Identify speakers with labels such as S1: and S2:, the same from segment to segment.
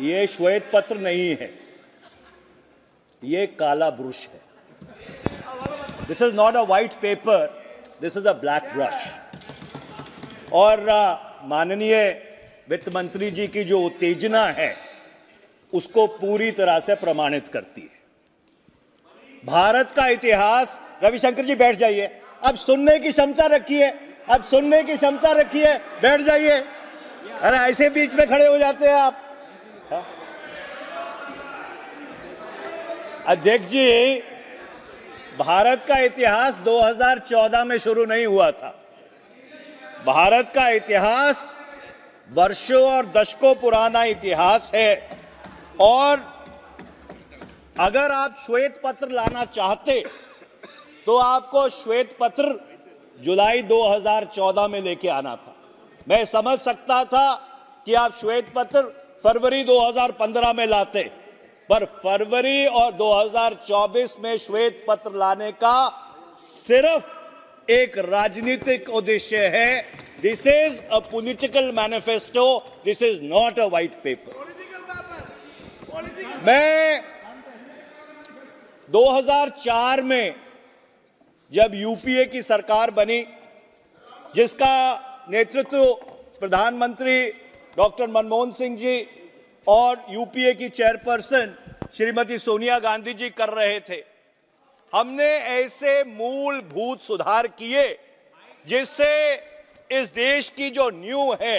S1: ये श्वेत पत्र नहीं है ये काला ब्रश है this is not a white paper this is a black brush और माननीय वित्त मंत्री जी की जो उत्तेजना है उसको पूरी तरह से प्रमाणित करती है भारत का इतिहास रविशंकर जी बैठ जाइए अब सुनने की क्षमता रखिए अब सुनने की क्षमता रखिए बैठ जाइए अरे ऐसे बीच में खड़े हो जाते हैं आप अध्यक्ष जी भारत का इतिहास 2014 में शुरू नहीं हुआ था भारत का इतिहास वर्षों और दशकों पुराना इतिहास है और अगर आप श्वेत पत्र लाना चाहते तो आपको श्वेत पत्र जुलाई 2014 में लेके आना था मैं समझ सकता था कि आप श्वेत पत्र फरवरी 2015 में लाते पर फरवरी और 2024 में श्वेत पत्र लाने का सिर्फ एक राजनीतिक उद्देश्य है this is a political manifesto this is not a white paper मैं 2004 में जब यूपीए की सरकार बनी जिसका नेतृत्व प्रधानमंत्री डॉक्टर मनमोहन सिंह जी और यूपीए की चेयरपर्सन श्रीमती सोनिया गांधी जी कर रहे थे हमने ऐसे मूलभूत सुधार किए जिससे इस देश की जो न्यू है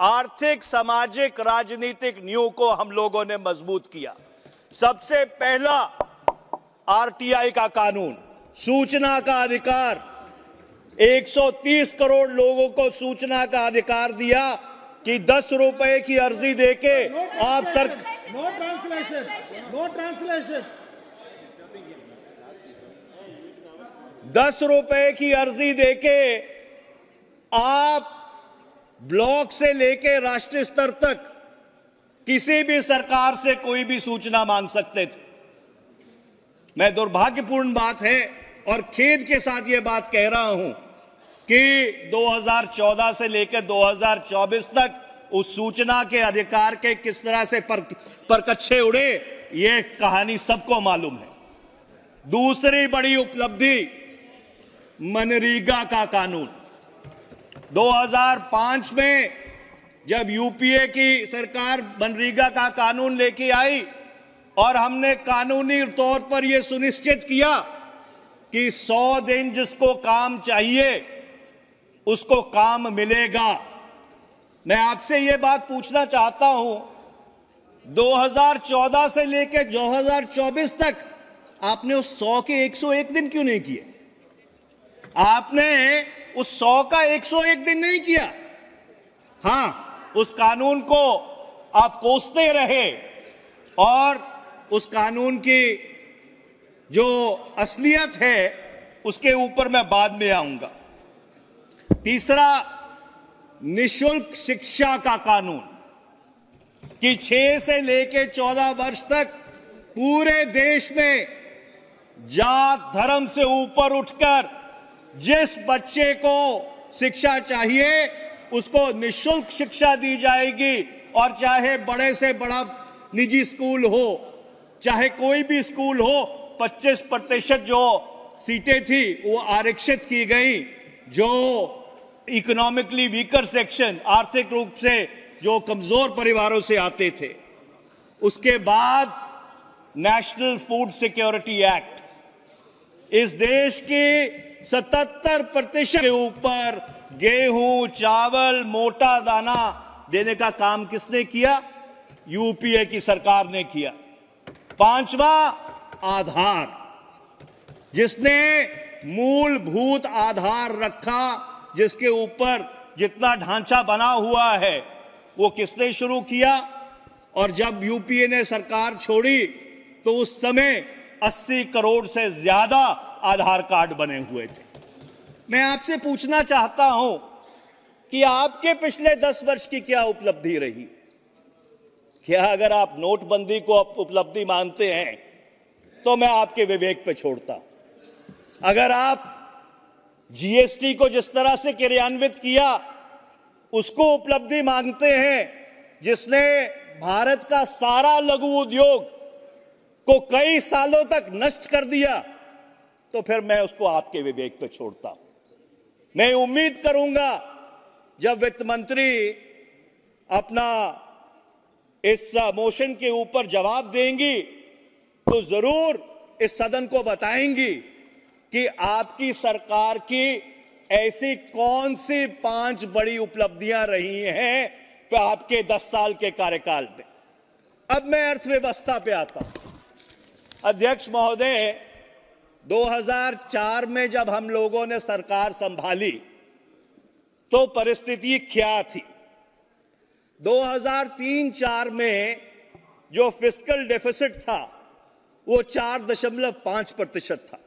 S1: आर्थिक सामाजिक राजनीतिक न्यू को हम लोगों ने मजबूत किया सबसे पहला आरटीआई का कानून सूचना का अधिकार 130 करोड़ लोगों को सूचना का अधिकार दिया कि दस रुपए की अर्जी देके आप sir no translation no translation दस रुपए की अर्जी देके आप ब्लॉक से लेके राष्ट्रीय स्तर तक किसी भी सरकार से कोई भी सूचना मांग सकते थे मैं दुर्भाग्यपूर्ण बात है और खेद के साथ ये बात कह रहा हूं कि 2014 से लेकर 2024 तक उस सूचना के अधिकार के किस तरह से पर, परकच्छे उड़े ये कहानी सबको मालूम है दूसरी बड़ी उपलब्धि मनरेगा का कानून 2005 में जब यूपीए की सरकार मनरेगा का कानून लेके आई और हमने कानूनी तौर पर यह सुनिश्चित किया कि 100 दिन जिसको काम चाहिए उसको काम मिलेगा मैं आपसे ये बात पूछना चाहता हूं 2014 से लेकर 2024 तक आपने उस 100 के 101 दिन क्यों नहीं किए आपने उस 100 का 101 दिन नहीं किया हां उस कानून को आप कोसते रहे और उस कानून की जो असलियत है उसके ऊपर मैं बाद में आऊंगा तीसरा निशुल्क शिक्षा का कानून कि छह से लेकर चौदह वर्ष तक पूरे देश में जात धर्म से ऊपर उठकर जिस बच्चे को शिक्षा चाहिए उसको निशुल्क शिक्षा दी जाएगी और चाहे बड़े से बड़ा निजी स्कूल हो चाहे कोई भी स्कूल हो 25 प्रतिशत जो सीटें थी वो आरक्षित की गई जो इकोनॉमिकली वीकर सेक्शन आर्थिक रूप से जो कमज़ोर परिवारों से आते थे उसके बाद नेशनल फूड सिक्योरिटी एक्ट इस देश के 77 प्रतिशत के ऊपर गेहूं चावल मोटा दाना देने का काम किसने किया यूपीए की सरकार ने किया पांचवा आधार जिसने मूलभूत आधार रखा जिसके ऊपर जितना ढांचा बना हुआ है वो किसने शुरू किया और जब यूपीए ने सरकार छोड़ी तो उस समय 80 करोड़ से ज्यादा आधार कार्ड बने हुए थे मैं आपसे पूछना चाहता हूं कि आपके पिछले दस वर्ष की क्या उपलब्धि रही है क्या अगर आप नोटबंदी को उपलब्धि मानते हैं तो मैं आपके विवेक पे छोड़ता हूं अगर आप जीएसटी को जिस तरह से क्रियान्वित किया उसको उपलब्धि मांगते हैं जिसने भारत का सारा लघु उद्योग को कई सालों तक नष्ट कर दिया तो फिर मैं उसको आपके विवेक पे छोड़ता हूं मैं उम्मीद करूंगा जब वित्त मंत्री अपना इस मोशन के ऊपर जवाब देंगी तो जरूर इस सदन को बताएंगी कि आपकी सरकार की ऐसी कौन सी पांच बड़ी उपलब्धियां रही हैं तो आपके दस साल के कार्यकाल में अब मैं अर्थव्यवस्था पे आता हूं अध्यक्ष महोदय 2004 में जब हम लोगों ने सरकार संभाली तो परिस्थिति क्या थी 2003-4 में जो फिजिकल डेफिसिट था वो 4.5 प्रतिशत था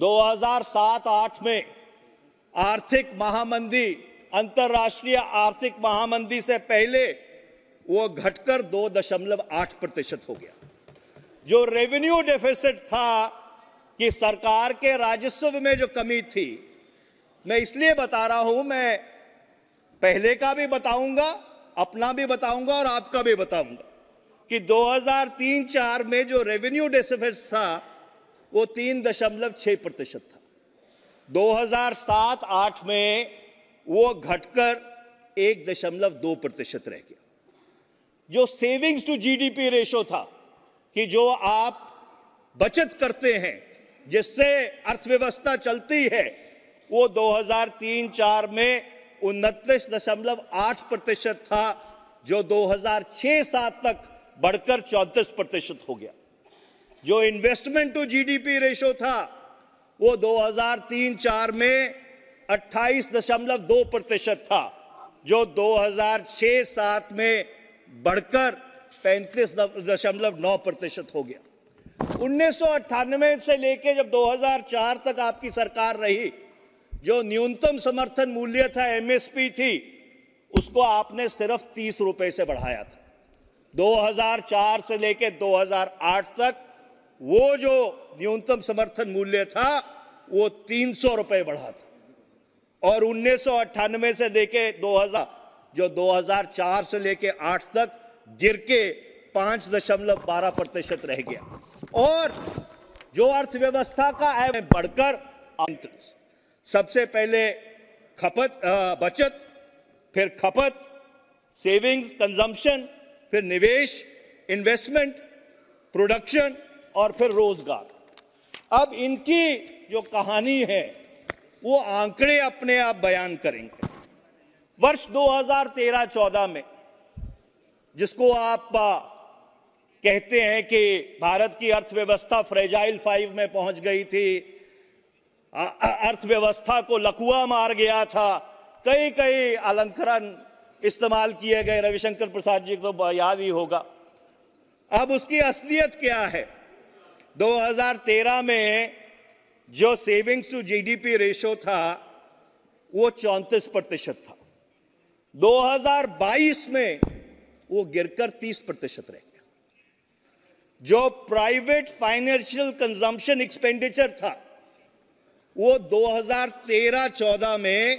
S1: 2007-8 में आर्थिक महामंदी अंतर्राष्ट्रीय आर्थिक महामंदी से पहले वो घटकर 2.8 प्रतिशत हो गया जो रेवेन्यू डेफिसिट था कि सरकार के राजस्व में जो कमी थी मैं इसलिए बता रहा हूं मैं पहले का भी बताऊंगा अपना भी बताऊंगा और आपका भी बताऊंगा कि 2003-4 में जो रेवेन्यू डेफिसिट था वो तीन दशमलव छह प्रतिशत था 2007-8 में वो घटकर एक दशमलव दो प्रतिशत रह गया जो सेविंग्स टू जीडीपी रेशो था कि जो आप बचत करते हैं जिससे अर्थव्यवस्था चलती है वो 2003-4 में उनतीस दशमलव आठ प्रतिशत था जो 2006-7 तक बढ़कर चौंतीस प्रतिशत हो गया जो इन्वेस्टमेंट टू जीडीपी रेशो था वो 2003-4 में 28.2 प्रतिशत था जो 2006-7 में बढ़कर 35.9 प्रतिशत हो गया उन्नीस से लेके जब 2004 तक आपकी सरकार रही जो न्यूनतम समर्थन मूल्य था एमएसपी थी उसको आपने सिर्फ तीस रुपए से बढ़ाया था 2004 से लेके 2008 तक वो जो न्यूनतम समर्थन मूल्य था वो तीन सौ रुपये बढ़ा था और उन्नीस सौ से दो 2000 जो 2004 से लेके 8 तक गिर के पाँच दशमलव बारह प्रतिशत रह गया और जो अर्थव्यवस्था का है बढ़कर सबसे पहले खपत बचत फिर खपत सेविंग्स कंजम्पशन फिर निवेश इन्वेस्टमेंट प्रोडक्शन और फिर रोजगार अब इनकी जो कहानी है वो आंकड़े अपने आप बयान करेंगे वर्ष 2013-14 में जिसको आप कहते हैं कि भारत की अर्थव्यवस्था फ्रेजाइल फाइव में पहुंच गई थी अर्थव्यवस्था को लकुआ मार गया था कई कई अलंकरण इस्तेमाल किए गए रविशंकर प्रसाद जी को तो याद ही होगा अब उसकी असलियत क्या है 2013 में जो सेविंग्स टू जीडीपी रेशो था वो चौंतीस प्रतिशत था 2022 में वो गिरकर 30 प्रतिशत रह गया जो प्राइवेट फाइनेंशियल कंजम्पशन एक्सपेंडिचर था वो 2013-14 में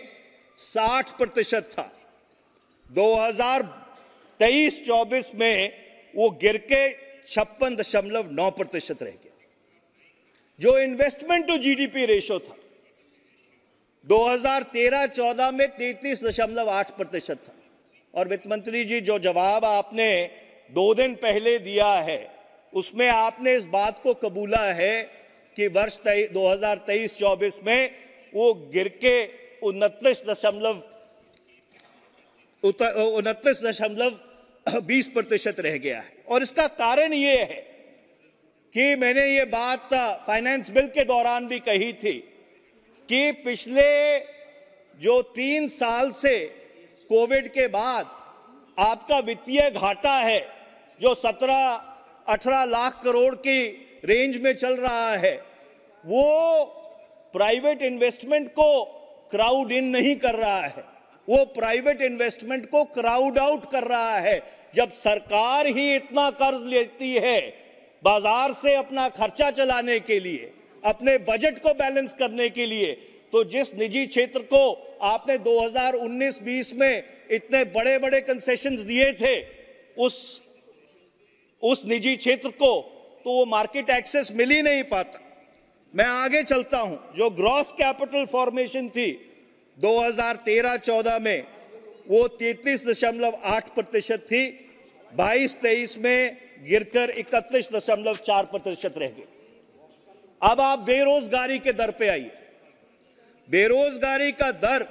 S1: 60 प्रतिशत था 2023-24 में वो गिर के छप्पन दशमलव नौ प्रतिशत रह गया जो इन्वेस्टमेंट टू जीडीपी रेशो था 2013-14 में दशमलव आठ प्रतिशत था और वित्त मंत्री जी जो जवाब आपने दो दिन पहले दिया है उसमें आपने इस बात को कबूला है कि वर्ष 2023-24 में वो गिर के उनतीस दशमलव उनतीस दशमलव बीस प्रतिशत रह गया है और इसका कारण ये है कि मैंने ये बात फाइनेंस बिल के दौरान भी कही थी कि पिछले जो तीन साल से कोविड के बाद आपका वित्तीय घाटा है जो 17-18 लाख करोड़ की रेंज में चल रहा है वो प्राइवेट इन्वेस्टमेंट को क्राउड इन नहीं कर रहा है वो प्राइवेट इन्वेस्टमेंट को क्राउड आउट कर रहा है जब सरकार ही इतना कर्ज लेती है बाजार से अपना खर्चा चलाने के लिए अपने बजट को बैलेंस करने के लिए तो जिस निजी क्षेत्र को आपने 2019-20 में इतने बड़े बड़े कंसेशन दिए थे उस उस निजी क्षेत्र को तो वो मार्केट एक्सेस मिल ही नहीं पाता मैं आगे चलता हूं जो ग्रॉस कैपिटल फॉर्मेशन थी 2013-14 में वो 33.8 प्रतिशत थी 22-23 में गिरकर इकतीस दशमलव चार प्रतिशत रह गए अब आप बेरोजगारी के दर पे आइए बेरोजगारी का दर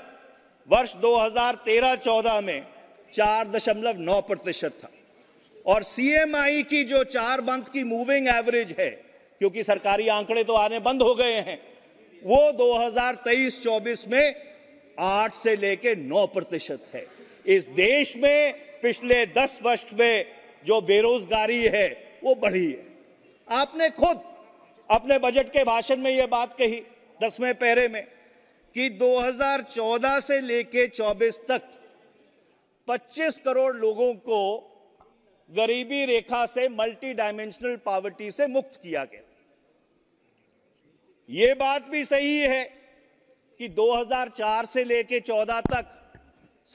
S1: वर्ष 2013-14 में चार दशमलव नौ प्रतिशत था और सीएमआई की जो चार मंथ की मूविंग एवरेज है क्योंकि सरकारी आंकड़े तो आने बंद हो गए हैं वो 2023-24 में आठ से लेकर नौ प्रतिशत है इस देश में पिछले दस वर्ष में जो बेरोजगारी है वो बढ़ी है आपने खुद अपने बजट के भाषण में ये बात कही दसवें पहरे में कि 2014 से लेके 24 तक 25 करोड़ लोगों को गरीबी रेखा से मल्टी डायमेंशनल पावर्टी से मुक्त किया गया ये बात भी सही है कि 2004 से लेके 14 तक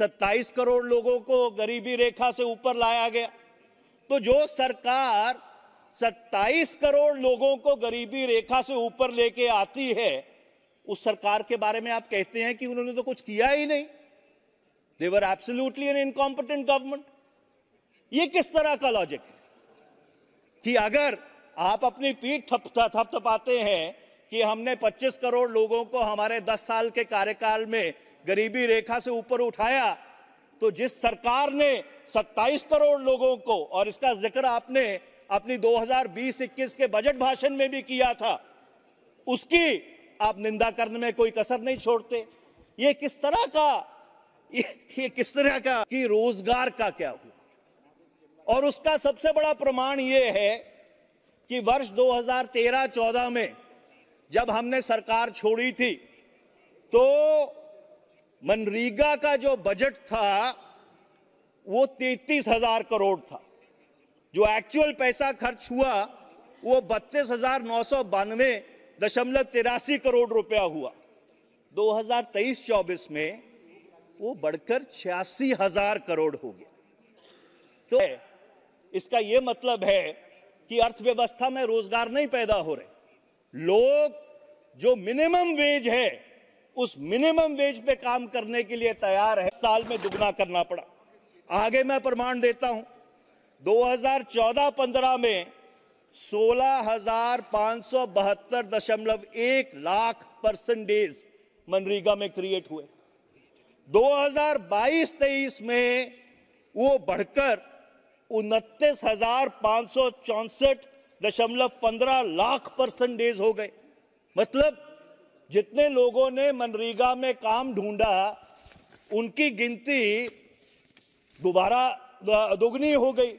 S1: 27 करोड़ लोगों को गरीबी रेखा से ऊपर लाया गया तो जो सरकार 27 करोड़ लोगों को गरीबी रेखा से ऊपर लेके आती है उस सरकार के बारे में आप कहते हैं कि उन्होंने तो कुछ किया ही नहीं they were absolutely an incompetent government ये किस तरह का लॉजिक है कि अगर आप अपनी पीठ थप थपथपाते हैं कि हमने 25 करोड़ लोगों को हमारे 10 साल के कार्यकाल में गरीबी रेखा से ऊपर उठाया तो जिस सरकार ने 27 करोड़ लोगों को और इसका जिक्र आपने अपनी 2020-21 के बजट भाषण में भी किया था उसकी आप निंदा करने में कोई कसर नहीं छोड़ते ये किस तरह का ये, ये किस तरह का कि रोजगार का क्या हुआ और उसका सबसे बड़ा प्रमाण ये है कि वर्ष 2013-14 में जब हमने सरकार छोड़ी थी तो मनरेगा का जो बजट था वो तैतीस हजार करोड़ था जो एक्चुअल पैसा खर्च हुआ वो बत्तीस हजार नौ सौ बानवे दशमलव तिरासी करोड़ रुपया हुआ 2023-24 में वो बढ़कर छियासी हजार करोड़ हो गया तो इसका ये मतलब है कि अर्थव्यवस्था में रोजगार नहीं पैदा हो रहे लोग जो मिनिमम वेज है उस मिनिमम वेज पे काम करने के लिए तैयार है साल में दुगना करना पड़ा आगे मैं प्रमाण देता हूं 2014-15 में सोलह एक लाख परसेंटेज मनरेगा में क्रिएट हुए 2022-23 में वो बढ़कर उनतीस हजार पांच सौ चौसठ दशमलव पंद्रह लाख परसेंटेज हो गए मतलब जितने लोगों ने मनरेगा में काम ढूंढा उनकी गिनती दोबारा दोगुनी हो गई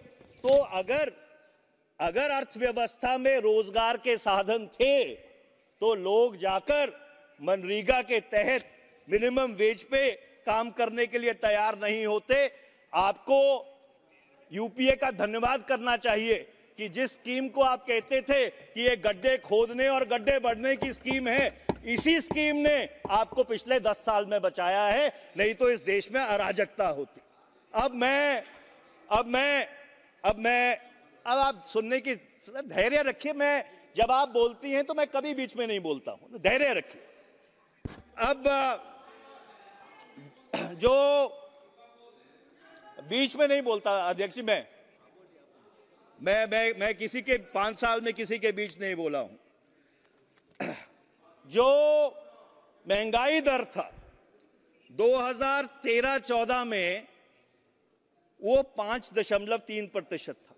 S1: तो अगर अगर अर्थव्यवस्था में रोजगार के साधन थे तो लोग जाकर मनरेगा के तहत मिनिमम वेज पे काम करने के लिए तैयार नहीं होते आपको यूपीए का धन्यवाद करना चाहिए कि जिस स्कीम को आप कहते थे कि ये गड्ढे खोदने और गड्ढे बढ़ने की स्कीम है इसी स्कीम ने आपको पिछले दस साल में बचाया है नहीं तो इस देश में अराजकता होती अब मैं अब मैं अब मैं अब आप सुनने की धैर्य रखिए मैं जब आप बोलती हैं तो मैं कभी बीच में नहीं बोलता हूं तो धैर्य रखिए अब जो बीच में नहीं बोलता अध्यक्ष जी मैं मैं मैं मैं किसी के पांच साल में किसी के बीच नहीं बोला हूं जो महंगाई दर था 2013-14 में वो पांच दशमलव तीन प्रतिशत था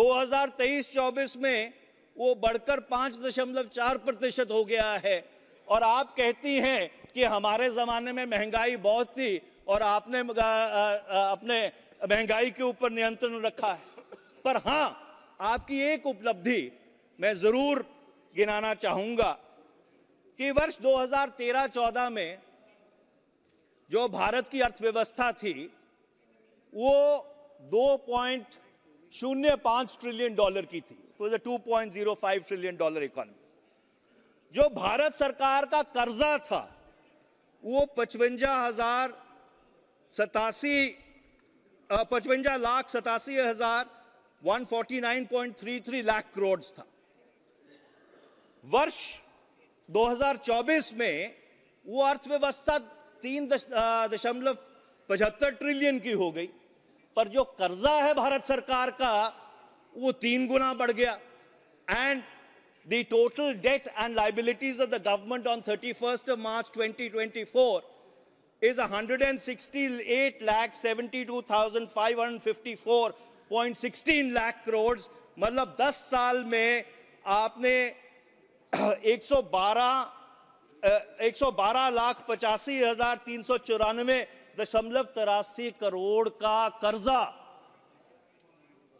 S1: 2023-24 में वो बढ़कर पांच दशमलव चार प्रतिशत हो गया है और आप कहती हैं कि हमारे ज़माने में महंगाई बहुत थी और आपने अपने महंगाई के ऊपर नियंत्रण रखा है पर हाँ आपकी एक उपलब्धि मैं ज़रूर गिनाना चाहूंगा कि वर्ष 2013-14 में जो भारत की अर्थव्यवस्था थी वो 2.05 ट्रिलियन डॉलर की थी two point zero five trillion dollar economy जो भारत सरकार का कर्जा था वो पचवंजा हजार सतासी पचवंजा लाख सतासी हजार 149.33 लाख करोड़ था वर्ष 2024 में वो अर्थव्यवस्था तीन दशमलव पचहत्तर ट्रिलियन की हो गई पर जो कर्जा है भारत सरकार का वो तीन गुना बढ़ गया and the total debt and liabilities of the government on 31st of March 2024 five 168 fifty 72,554 point sixteen lakh crore मतलब 10 साल में आपने 112 112 लाख पचासी हजार तीन सौ चौरानवे दशमलव तिरासी करोड़ का कर्जा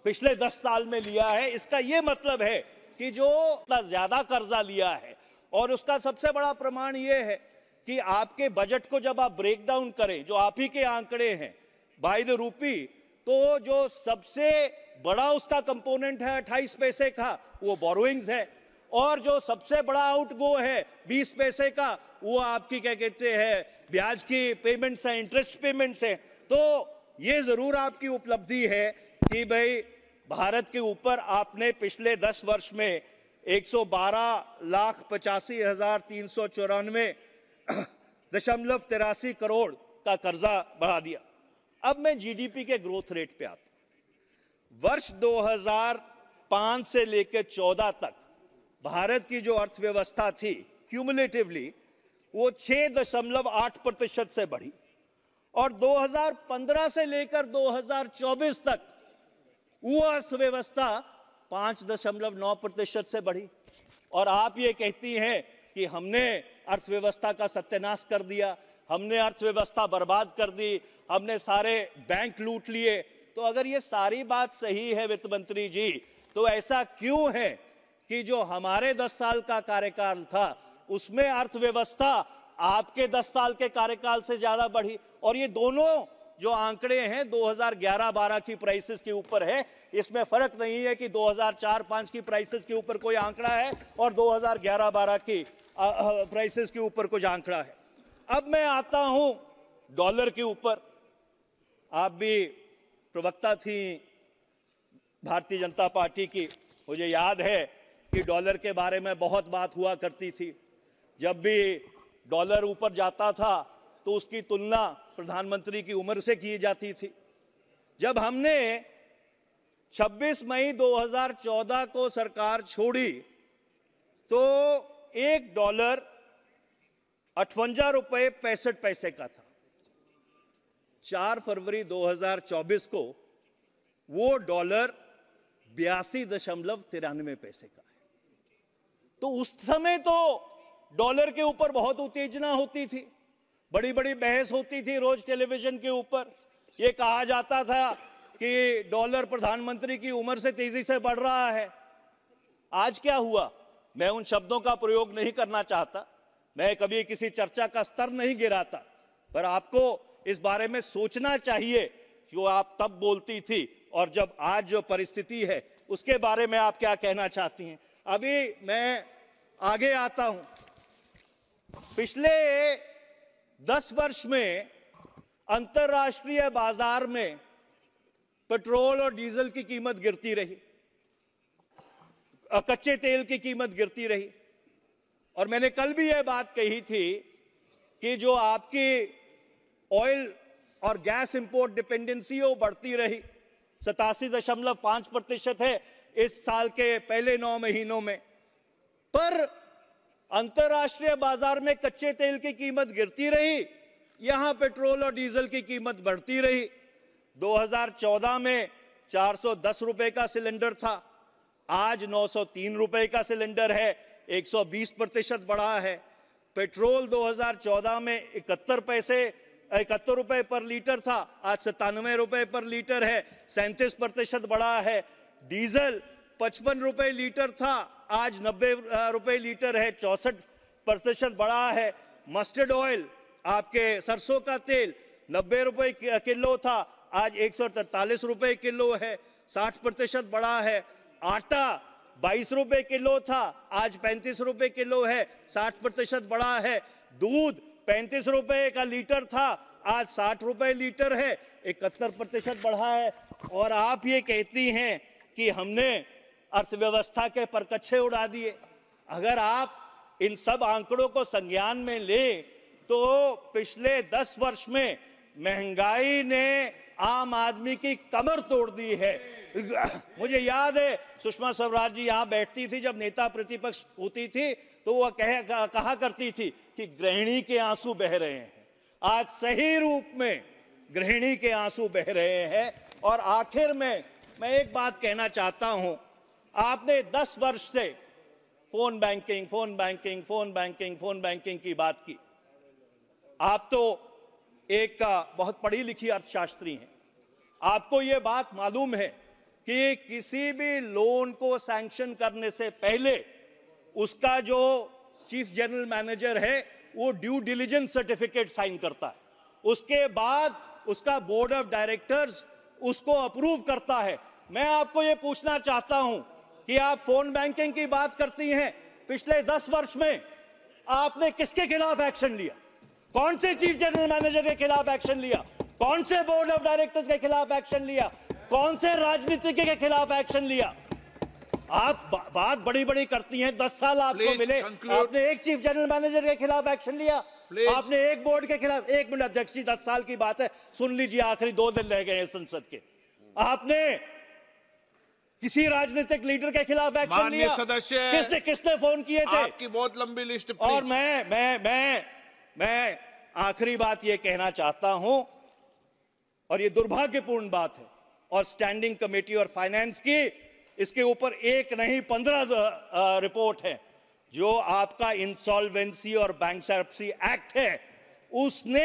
S1: पिछले 10 साल में लिया है इसका यह मतलब है कि जो ज्यादा कर्जा लिया है और उसका सबसे बड़ा प्रमाण यह है कि आपके बजट को जब आप ब्रेक डाउन करें जो आप ही के आंकड़े हैं बाई द रूपी तो जो सबसे बड़ा उसका कंपोनेंट है अट्ठाईस पैसे का वो बोरोइंग्स है और जो सबसे बड़ा आउटगो है बीस पैसे का वो आपकी क्या कहते हैं ब्याज की पेमेंट्स है इंटरेस्ट पेमेंट्स है तो ये ज़रूर आपकी उपलब्धि है कि भाई भारत के ऊपर आपने पिछले दस वर्ष में 112 लाख पचासी हज़ार तीन सौ चौरानवे दशमलव तिरासी करोड़ का कर्जा बढ़ा दिया अब मैं जीडीपी के ग्रोथ रेट पे आता हूं वर्ष 2005 से लेकर 14 तक भारत की जो अर्थव्यवस्था थी क्यूमुलेटिवली वो 6.8 प्रतिशत से बढ़ी और 2015 से लेकर 2024 तक वो अर्थव्यवस्था 5.9 प्रतिशत से बढ़ी और आप ये कहती हैं कि हमने अर्थव्यवस्था का सत्यानाश कर दिया हमने अर्थव्यवस्था बर्बाद कर दी हमने सारे बैंक लूट लिए तो अगर ये सारी बात सही है वित्त मंत्री जी तो ऐसा क्यों है कि जो हमारे दस साल का कार्यकाल था उसमें अर्थव्यवस्था आपके दस साल के कार्यकाल से ज्यादा बढ़ी और ये दोनों जो आंकड़े हैं 2011-12 की प्राइसेस के ऊपर है इसमें फर्क नहीं है कि 2004-5 की प्राइसेस के ऊपर कोई आंकड़ा है और 2011-12 की प्राइसेस के ऊपर कुछ आंकड़ा है अब मैं आता हूं डॉलर के ऊपर आप भी प्रवक्ता थी भारतीय जनता पार्टी की मुझे याद है कि डॉलर के बारे में बहुत बात हुआ करती थी जब भी डॉलर ऊपर जाता था तो उसकी तुलना प्रधानमंत्री की उम्र से की जाती थी जब हमने 26 मई 2014 को सरकार छोड़ी तो एक डॉलर अठवंजा रुपये पैंसठ पैसे का था चार फरवरी 2024 को वो डॉलर बयासी दशमलव तिरानवे पैसे का है तो उस समय तो डॉलर के ऊपर बहुत उत्तेजना होती थी बड़ी बड़ी बहस होती थी रोज टेलीविजन के ऊपर ये कहा जाता था कि डॉलर प्रधानमंत्री की उम्र से तेजी से बढ़ रहा है आज क्या हुआ मैं उन शब्दों का प्रयोग नहीं करना चाहता मैं कभी किसी चर्चा का स्तर नहीं गिराता पर आपको इस बारे में सोचना चाहिए कि वो आप तब बोलती थी और जब आज जो परिस्थिति है उसके बारे में आप क्या कहना चाहती हैं अभी मैं आगे आता हूं पिछले दस वर्ष में अंतर्राष्ट्रीय बाजार में पेट्रोल और डीजल की कीमत गिरती रही कच्चे तेल की कीमत गिरती रही और मैंने कल भी यह बात कही थी कि जो आपकी ऑयल और गैस इंपोर्ट डिपेंडेंसी वो बढ़ती रही सतासी दशमलव पांच प्रतिशत है इस साल के पहले नौ महीनों में पर अंतर्राष्ट्रीय बाजार में कच्चे तेल की कीमत गिरती रही यहां पेट्रोल और डीजल की कीमत बढ़ती रही 2014 में 410 रुपए का सिलेंडर था आज 903 रुपए का सिलेंडर है 120 प्रतिशत बढ़ा है पेट्रोल 2014 में इकहत्तर पैसे इकहत्तर रुपए पर लीटर था आज सत्तानवे रुपए पर लीटर है सैंतीस प्रतिशत बढ़ा है डीजल पचपन रुपए लीटर था आज नब्बे रुपए लीटर है चौसठ प्रतिशत बढ़ा है मस्टर्ड ऑयल आपके सरसों का तेल नब्बे रुपए किलो था आज एक सौ रुपए किलो है साठ प्रतिशत बढ़ा है आटा बाईस रुपये किलो था आज पैंतीस रुपये किलो है साठ प्रतिशत बढ़ा है दूध पैंतीस रुपये का लीटर था आज साठ रुपए लीटर है इकहत्तर प्रतिशत बढ़ा है और आप ये कहती हैं कि हमने अर्थव्यवस्था के परकच्छे उड़ा दिए अगर आप इन सब आंकड़ों को संज्ञान में ले तो पिछले दस वर्ष में महंगाई ने आम आदमी की कमर तोड़ दी है मुझे याद है सुषमा स्वराज जी यहाँ बैठती थी जब नेता प्रतिपक्ष होती थी तो वह कह कहा करती थी कि गृहिणी के आंसू बह रहे हैं आज सही रूप में गृहिणी के आंसू बह रहे हैं और आखिर में मैं एक बात कहना चाहता हूं आपने 10 वर्ष से phone banking phone banking phone banking phone banking की बात की आप तो एक बहुत पढ़ी लिखी अर्थशास्त्री हैं आपको ये बात मालूम है कि किसी भी लोन को सैंक्शन करने से पहले उसका जो चीफ जनरल मैनेजर है वो ड्यू डिलीजेंस सर्टिफिकेट साइन करता है उसके बाद उसका बोर्ड ऑफ डायरेक्टर्स उसको अप्रूव करता है मैं आपको ये पूछना चाहता हूं कि आप फोन बैंकिंग की बात करती हैं पिछले दस वर्ष में आपने किसके खिलाफ एक्शन लिया कौन से चीफ जनरल मैनेजर के खिलाफ एक्शन लिया कौन से बोर्ड ऑफ डायरेक्टर्स के खिलाफ एक्शन लिया कौन से राजनीतिक के खिलाफ एक्शन लिया आप बा, बात बड़ी बड़ी करती हैं दस साल आपको Please मिले conclude. आपने एक चीफ जनरल मैनेजर के खिलाफ एक्शन लिया Please. आपने एक बोर्ड के खिलाफ एक मिनट अध्यक्ष जी दस साल की बात है सुन लीजिए आखिरी दो दिन रह गए हैं संसद के आपने किसी राजनीतिक लीडर के खिलाफ एक्शन लिया सदस्य किसने किसने फोन किए थे आपकी बहुत लंबी लिस्ट और मैं मैं मैं मैं आखिरी बात यह कहना चाहता हूं और ये दुर्भाग्यपूर्ण बात है और स्टैंडिंग कमेटी और फाइनेंस की इसके ऊपर एक नहीं पंद्रह रिपोर्ट है जो आपका इंसॉल्वेंसी और बैंक एक्ट है उसने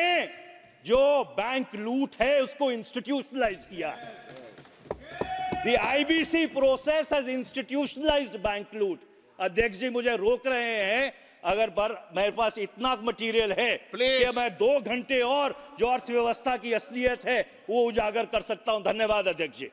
S1: जो बैंक लूट है उसको इंस्टीट्यूशनलाइज किया the IBC process has institutionalised bank लूट अध्यक्ष जी मुझे रोक रहे हैं अगर बर मेरे पास इतना मटेरियल है कि मैं दो घंटे और जो अर्थव्यवस्था की असलियत है वो उजागर कर सकता हूं धन्यवाद अध्यक्ष जी